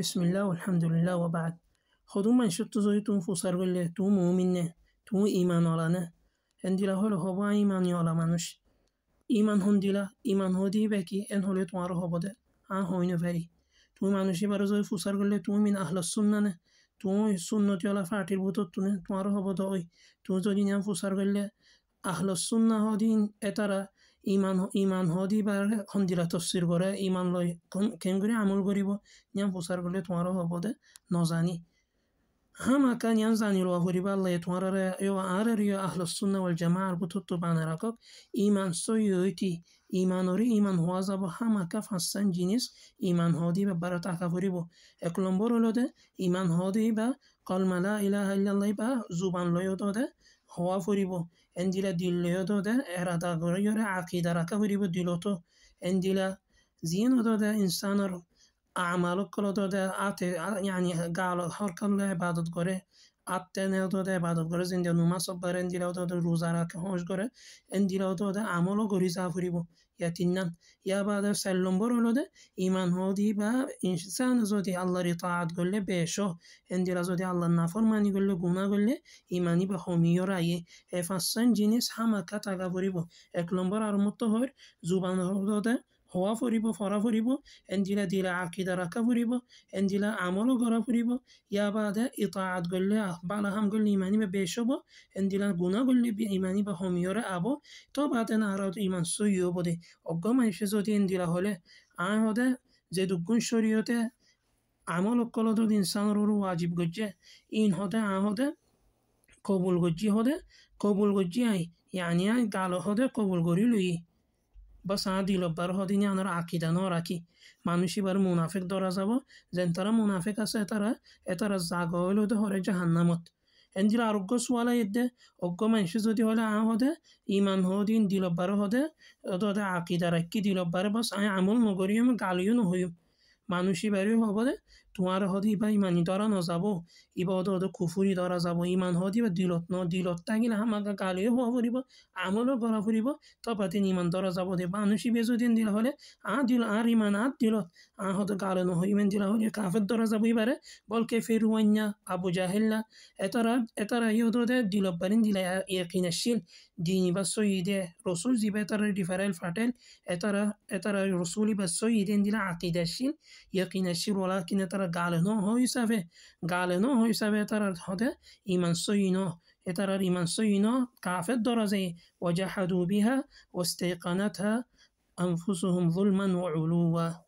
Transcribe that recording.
بسم الله والحمد لله وبعد خدوما شتو زيتون فسرول تو مؤمنة تو إيمان ولنا هندلا هل هبا إيمان يولا منوش إيمان هندلا إيمان هدي بكي إن هل توارو هبدا عن هوين فري تو منوشي برزوي فسرول تو من أهل السنة تو سنة يولا فاتر بوتو توارو هبدا أي تو زدين فسرول أهل السنة هدين أترى ইমান ইমান সদ ইবাৰ সন্ধিৰা তস্বিৰ কৰে ইমান লৈ কেংগুৰি আমোল কৰিব ইয়াৰ প্ৰচাৰ কৰিলে তোমাৰো হ'ব দে নজানি হাম আকা ইয়াৰ জানি লোৱা কৰিবা আল্লাহ তোমাৰ আৰ আৰু আহলচুন্নাৱল জামা আৰু বুথতটো বানে ৰাখক ইমান চৈতি ইমানৰে ইমান হোৱা যাব হা মাকা চাইন জিনিচ ইমান সদি বাৰত আশা কৰিব এক নম্বৰ হ'লেও দে ইমান সদি বা কলমালা ইলাহ বা জুবান লৈ দে hova furibo endile dilloyodo de erada göre göre akidara ka diloto endile zin odo de insanlar أعمال كل دودة أت يعني قالوا هر كل عبادت كره أت نه دودة عبادت كره زندي نما صبر اندي لو دودة روزارا كهوش كره اندي لو دودة عملو كري سافري بو يا تنان يا بعد سلم برو لودة إيمان هودي با إنسان زودي الله رطاعت كله بيشو اندي لو زودي الله نافر ماني كله غنا كله إيماني بخومي يراي إفسان جنس حما كتا كفري بو إكلم برا رمتهور زبان هودة হোৱা ফুৰিব ফৰা ফুৰিব এন্দিলা দিলা আকিদা ৰাখা ফুৰিব এন্দিলা আমলো গৰা ফুৰিব ইয়াৰ বাদে ইতাআত গলে আহবাল আহাম গল্লি ইমানী বা বেশ হ'ব এনজিলা গুণা গল্লি ইমানি বা সমিয়ৰে আব তো বাদে আর ইমান চুই হ'ব দে অজ্ঞ মানুহে যদি এন্দিলা হ'লে আই সদে যে দুগুণ শরীয়তে আমল অকলত ইনচানৰ আজীব গজ্জে ইন হতে আ হতে কবুল গজ্জি সদে কবুল গজ্জি আই ইয়ানি আই গাল হতে কবুল গড়ি লৈ বা সাঁ দিল বার হদিনে আনার আকিদা ন রাখি মানুষ এবার মুনাফেক ধরা যাব যেন তারা মুনাফেক আছে তারা এতারা জাগ হইল তো হরে জাহান্নামত এন এনজিল আরোগ্য সোয়ালা ইদে অজ্ঞ মানুষ যদি হলে আ হদে ইমান হদিন দিল বারো হদে তদে আকিদা রাখি দিল বারে বাস আমি আমল নগরিম গালিও নহইম মানুষই বাড়ি হব দে তোমারহদি বা ইমানিদরা নযাবো ইবাদত কুফুরি দরা যাব ইমান ইমানহদি বা দিলত ন দিলত তাগিন হামাকা গালিও হওয়া ফুরিব আমলও করা ফুরিব তপাতে ইমান দরা যাব দে মানুষই বেজুদিন দিলা হলে আ দিল আর ইমান আ দিলত আ হতো গালো নহ ইমান দিলা হলে কাফের দরা যাব ইবারে বলকে ফেরুয়ান্যা আবু জাহেল্লা এতরা এতরা দে দিলত বারিন দিলা ইয়াকিনাশিল ديني بسويدة رسول زي بتر ريفرال فاتل اترى اترى رسولي بسويدة دي عقيدة شين يقين الشير ولكن اترى গালে ন হিসাবে গালে ন হয় হিসাবে তারার হতে ইমান সই ন এতারার ইমান সই ন কাফের দরজে ওজাহাদু বিহা ওস্তেকানাথা أنفسهم ظلما وعلوا